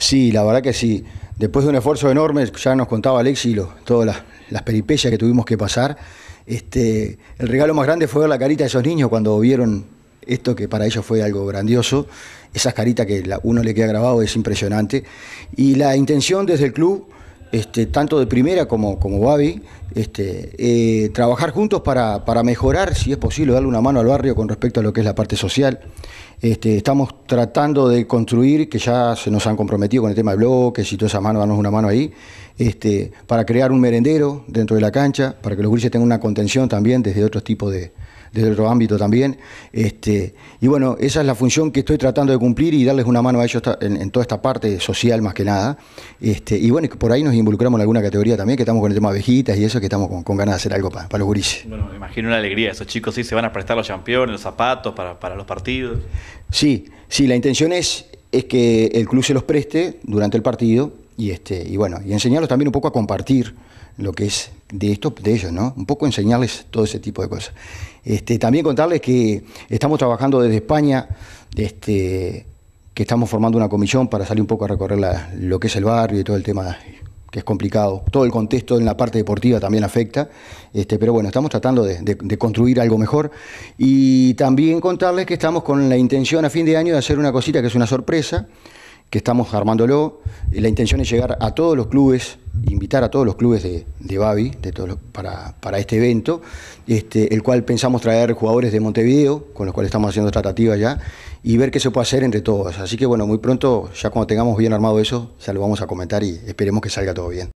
Sí, la verdad que sí. Después de un esfuerzo enorme, ya nos contaba Alexi todas las, peripecias que tuvimos que pasar. Este, el regalo más grande fue ver la carita de esos niños cuando vieron esto que para ellos fue algo grandioso, esas caritas que uno le queda grabado es impresionante. Y la intención desde el club este, tanto de primera como, como Babi, este, eh, trabajar juntos para, mejorar, si es posible, darle una mano al barrio con respecto a lo que es la parte social. Este, estamos tratando de construir, que ya se nos han comprometido con el tema de bloques y toda esa mano, darnos una mano ahí, para crear un merendero dentro de la cancha, para que los grises tengan una contención también desde otro tipo de, desde otro ámbito también. Este, y bueno, esa es la función que estoy tratando de cumplir y darles una mano a ellos en, toda esta parte social más que nada. Este, y bueno, por ahí nos involucramos en alguna categoría también, que estamos con el tema de abejitas y eso, que estamos con, ganas de hacer algo para, los gurises. Bueno, me imagino una alegría, esos chicos sí se van a prestar los campeones, los zapatos para, los partidos. Sí, sí, la intención es, es que el club se los preste durante el partido y, este, y bueno, y enseñarlos también un poco a compartir lo que es de esto, de ellos, ¿no? Un poco enseñarles todo ese tipo de cosas. Este, también contarles que estamos trabajando desde España, este, que estamos formando una comisión para salir un poco a recorrer lo que es el barrio y todo el tema que es complicado. Todo el contexto en la parte deportiva también afecta, este, pero bueno, estamos tratando de, de, construir algo mejor y también contarles que estamos con la intención a fin de año de hacer una cosita que es una sorpresa, que estamos armándolo. Eh, la intención es llegar a todos los clubes, invitar a todos los clubes de, de para, para, este evento, este, el cual pensamos traer jugadores de Montevideo, con los cuales estamos haciendo tratativas ya, y ver qué se puede hacer entre todos. Así que bueno, muy pronto, ya cuando tengamos bien armado eso, ya lo vamos a comentar y esperemos que salga todo bien.